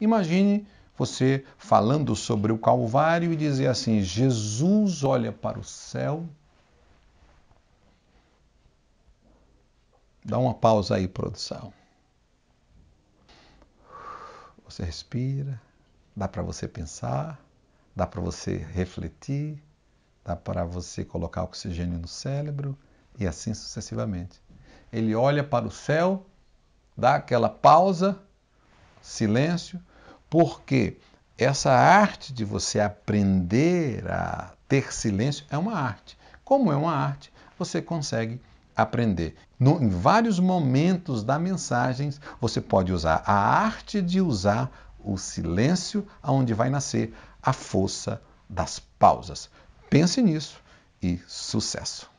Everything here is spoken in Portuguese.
Imagine você falando sobre o Calvário e dizer assim: Jesus olha para o céu. Dá uma pausa aí, produção. Você respira, dá para você pensar, dá para você refletir, dá para você colocar oxigênio no cérebro e assim sucessivamente. Ele olha para o céu, dá aquela pausa, silêncio, porque essa arte de você aprender a ter silêncio é uma arte. Como é uma arte, você consegue aprender. No, em vários momentos da mensagem, você pode usar a arte de usar o silêncio, aonde vai nascer a força das pausas. Pense nisso e sucesso!